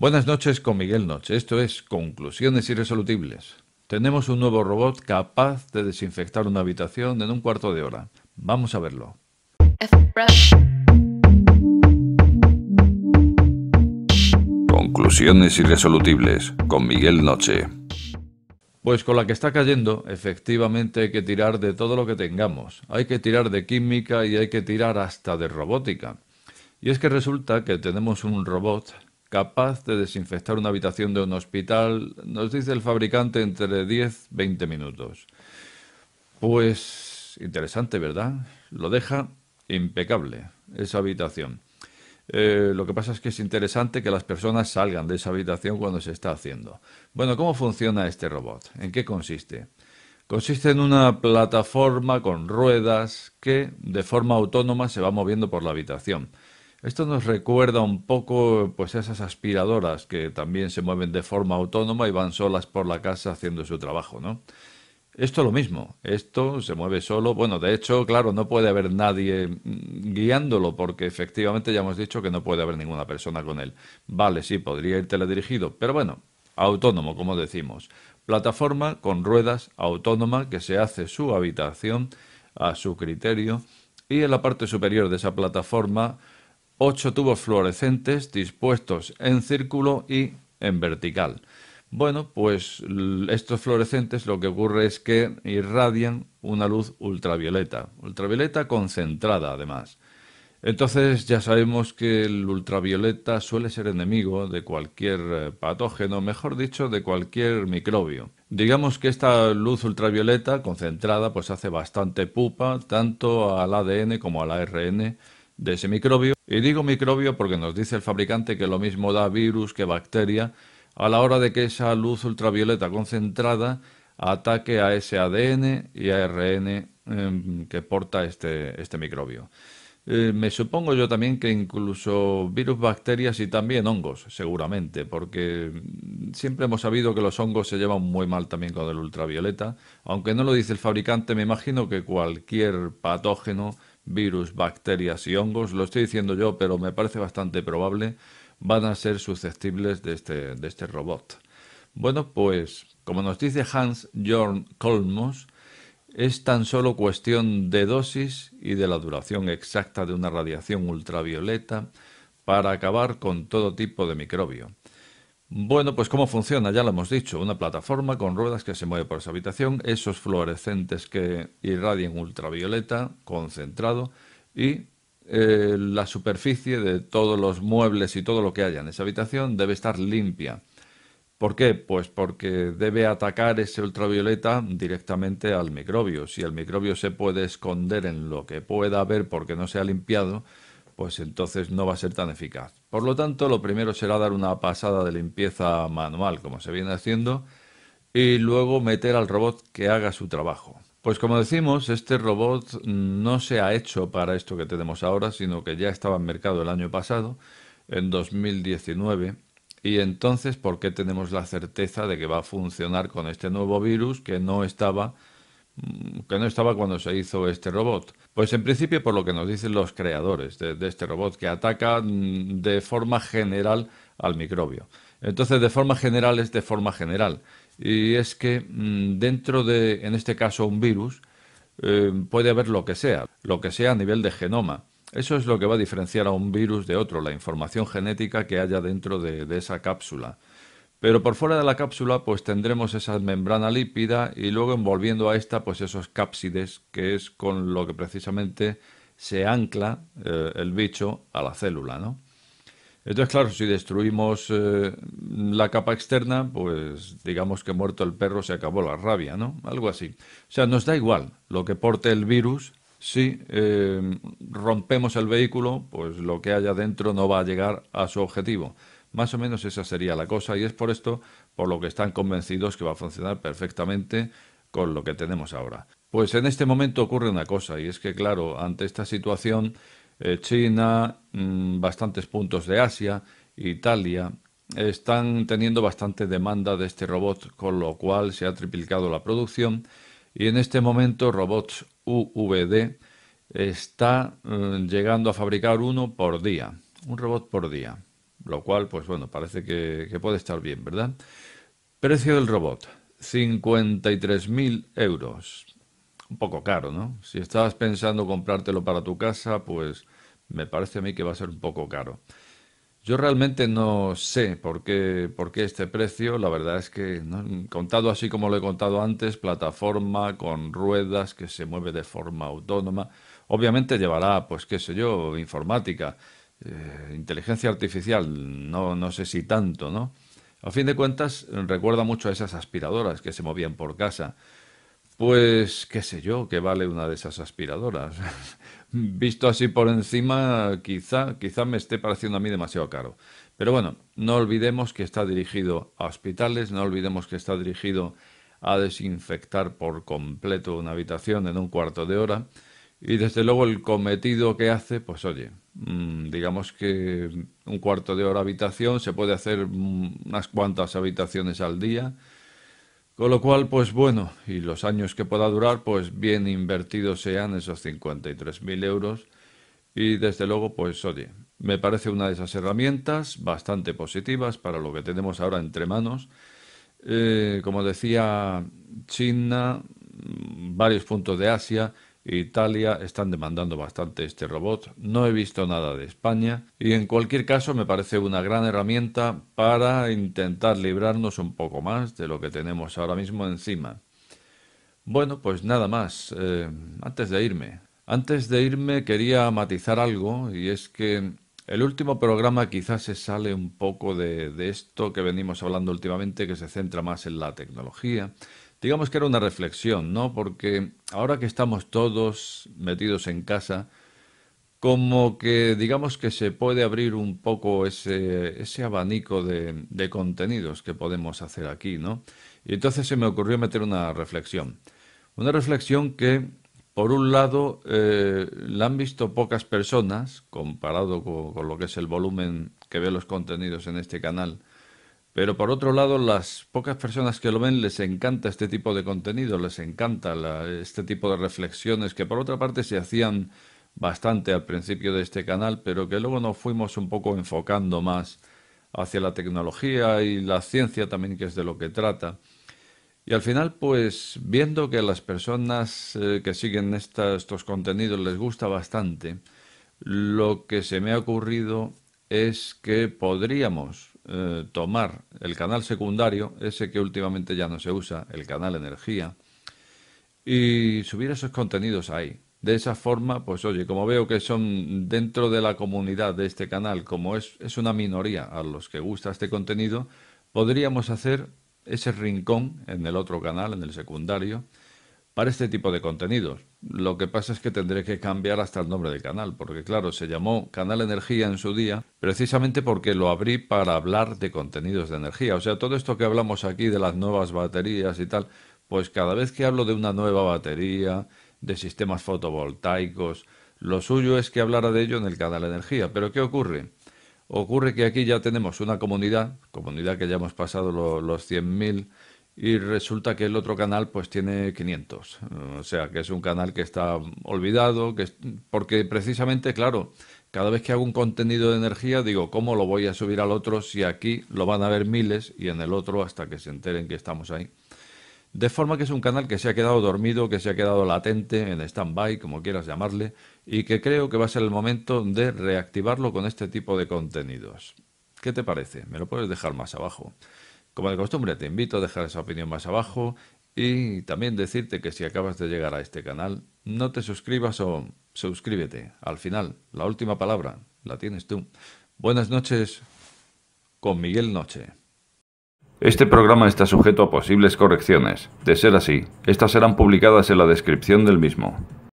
Buenas noches con Miguel Noche. Esto es Conclusiones Irresolutibles. Tenemos un nuevo robot capaz de desinfectar una habitación en un cuarto de hora. Vamos a verlo. Conclusiones Irresolutibles con Miguel Noche. Pues con la que está cayendo, efectivamente hay que tirar de todo lo que tengamos. Hay que tirar de química y hay que tirar hasta de robótica. Y es que resulta que tenemos un robot capaz de desinfectar una habitación de un hospital, nos dice el fabricante, entre 10-20 minutos. Pues interesante, ¿verdad? Lo deja impecable esa habitación. Eh, lo que pasa es que es interesante que las personas salgan de esa habitación cuando se está haciendo. Bueno, ¿cómo funciona este robot? ¿En qué consiste? Consiste en una plataforma con ruedas que de forma autónoma se va moviendo por la habitación. Esto nos recuerda un poco pues esas aspiradoras que también se mueven de forma autónoma y van solas por la casa haciendo su trabajo, ¿no? Esto es lo mismo, esto se mueve solo, bueno, de hecho, claro, no puede haber nadie mm, guiándolo porque efectivamente ya hemos dicho que no puede haber ninguna persona con él. Vale, sí, podría ir teledirigido, pero bueno, autónomo, como decimos. Plataforma con ruedas autónoma que se hace su habitación a su criterio y en la parte superior de esa plataforma ocho tubos fluorescentes dispuestos en círculo y en vertical. Bueno, pues estos fluorescentes lo que ocurre es que irradian una luz ultravioleta, ultravioleta concentrada además. Entonces ya sabemos que el ultravioleta suele ser enemigo de cualquier eh, patógeno, mejor dicho, de cualquier microbio. Digamos que esta luz ultravioleta concentrada pues hace bastante pupa tanto al ADN como al ARN de ese microbio y digo microbio porque nos dice el fabricante que lo mismo da virus que bacteria a la hora de que esa luz ultravioleta concentrada ataque a ese ADN y ARN em, que porta este, este microbio. Eh, me supongo yo también que incluso virus, bacterias y también hongos, seguramente, porque mm, siempre hemos sabido que los hongos se llevan muy mal también con el ultravioleta. Aunque no lo dice el fabricante, me imagino que cualquier patógeno virus, bacterias y hongos, lo estoy diciendo yo, pero me parece bastante probable, van a ser susceptibles de este, este robot. Bueno, pues como nos dice Hans Jorn Kolmos, es tan solo cuestión de dosis y de la duración exacta de una radiación ultravioleta para acabar con todo tipo de microbio. Bueno, pues cómo funciona, ya lo hemos dicho, una plataforma con ruedas que se mueve por esa habitación, esos fluorescentes que irradian ultravioleta concentrado y eh, la superficie de todos los muebles y todo lo que haya en esa habitación debe estar limpia. ¿Por qué? Pues porque debe atacar ese ultravioleta directamente al microbio. Si el microbio se puede esconder en lo que pueda haber porque no se ha limpiado, pues entonces no va a ser tan eficaz. Por lo tanto, lo primero será dar una pasada de limpieza manual, como se viene haciendo, y luego meter al robot que haga su trabajo. Pues como decimos, este robot no se ha hecho para esto que tenemos ahora, sino que ya estaba en mercado el año pasado, en 2019, y entonces, ¿por qué tenemos la certeza de que va a funcionar con este nuevo virus que no estaba Mm, que no estaba cuando se hizo este robot. Pues en principio por lo que nos dicen los creadores de, este robot, que ataca mm, de forma general al microbio. Entonces, de forma general es de forma general. Y es que mm, dentro de, en este caso, un virus, eh, puede haber lo que sea, lo que sea a nivel de genoma. Eso es lo que va a diferenciar a un virus de otro, la información genética que haya dentro de esa cápsula. Pero por fuera de la cápsula pues tendremos esa membrana lípida y luego envolviendo a esta pues esos cápsides que es con lo que precisamente se ancla eh, el bicho a la célula, ¿no? Entonces, claro, si destruimos eh, la capa externa, pues digamos que muerto el perro se acabó la rabia, ¿no? Algo así. O sea, nos da igual lo que porte el virus, si eh, rompemos el vehículo, pues lo que haya dentro no va a llegar a su objetivo. Más o menos esa sería la cosa y es por esto por lo que están convencidos que va a funcionar perfectamente con lo que tenemos ahora. Pues en este momento ocurre una cosa y es que claro, ante esta situación, eh, China, mm, bastantes puntos de Asia, Italia, están teniendo bastante demanda de este robot, con lo cual se ha triplicado la producción y en este momento robots UVD está mm, llegando a fabricar uno por día, un robot por día lo cual, pues bueno, parece que, puede estar bien, ¿verdad? Precio del robot, 53.000 euros. Un poco caro, ¿no? Si estabas pensando comprártelo para tu casa, pues me parece a mí que va a ser un poco caro. Yo realmente no sé por qué, por este precio. La verdad es que, contado así como lo he contado antes, plataforma con ruedas que se mueve de forma autónoma. Obviamente llevará, pues qué sé yo, informática. Eh, inteligencia artificial, no, no sé si tanto, ¿no? A fin de cuentas, recuerda mucho a esas aspiradoras que se movían por casa. Pues qué sé yo, qué vale una de esas aspiradoras. Visto así por encima, quizá, quizá me esté pareciendo a mí demasiado caro. Pero bueno, no olvidemos que está dirigido a hospitales, no olvidemos que está dirigido a desinfectar por completo una habitación en un cuarto de hora. Y desde luego el cometido que hace, pues oye, Mm, digamos que un cuarto de hora habitación, se puede hacer mm, unas cuantas habitaciones al día, con lo cual, pues bueno, y los años que pueda durar, pues bien invertidos sean esos 53.000 euros. Y desde luego, pues oye, me parece una de esas herramientas bastante positivas para lo que tenemos ahora entre manos. Eh, como decía China, mm, varios puntos de Asia, Italia están demandando bastante este robot. No he visto nada de España y en cualquier caso me parece una gran herramienta para intentar librarnos un poco más de lo que tenemos ahora mismo encima. Bueno, pues nada más. Eh, antes de irme. Antes de irme quería matizar algo y es que el último programa quizás se sale un poco de, de esto que venimos hablando últimamente que se centra más en la tecnología digamos que era una reflexión, ¿no? Porque ahora que estamos todos metidos en casa, como que digamos que se puede abrir un poco ese, ese abanico de, contenidos que podemos hacer aquí, ¿no? Y entonces se me ocurrió meter una reflexión. Una reflexión que, por un lado, eh, la han visto pocas personas, comparado con, con, lo que es el volumen que ve los contenidos en este canal, pero por otro lado, las pocas personas que lo ven les encanta este tipo de contenido, les encanta este tipo de reflexiones que por otra parte se hacían bastante al principio de este canal, pero que luego nos fuimos un poco enfocando más hacia la tecnología y la ciencia también, que es de lo que trata. Y al final, pues viendo que a las personas eh, que siguen estos contenidos les gusta bastante, lo que se me ha ocurrido es que podríamos eh, tomar el canal secundario, ese que últimamente ya no se usa, el canal energía, y subir esos contenidos ahí. De esa forma, pues oye, como veo que son dentro de la comunidad de este canal, como es una minoría a los que gusta este contenido, podríamos hacer ese rincón en el otro canal, en el secundario, para este tipo de contenidos. Lo que pasa es que tendré que cambiar hasta el nombre del canal, porque claro, se llamó Canal Energía en su día, precisamente porque lo abrí para hablar de contenidos de energía. O sea, todo esto que hablamos aquí de las nuevas baterías y tal, pues cada vez que hablo de una nueva batería, de sistemas fotovoltaicos, lo suyo es que hablara de ello en el canal Energía. Pero ¿qué ocurre? Ocurre que aquí ya tenemos una comunidad, comunidad que ya hemos pasado los 100.000 y resulta que el otro canal pues tiene 500. O sea, que es un canal que está olvidado, que porque precisamente, claro, cada vez que hago un contenido de energía digo, ¿cómo lo voy a subir al otro si aquí lo van a ver miles y en el otro hasta que se enteren que estamos ahí? De forma que es un canal que se ha quedado dormido, que se ha quedado latente, en stand-by, como quieras llamarle, y que creo que va a ser el momento de reactivarlo con este tipo de contenidos. ¿Qué te parece? Me lo puedes dejar más abajo. Como de costumbre, te invito a dejar esa opinión más abajo y también decirte que si acabas de llegar a este canal, no te suscribas o suscríbete. Al final, la última palabra la tienes tú. Buenas noches con Miguel Noche. Este programa está sujeto a posibles correcciones. De ser así, estas serán publicadas en la descripción del mismo.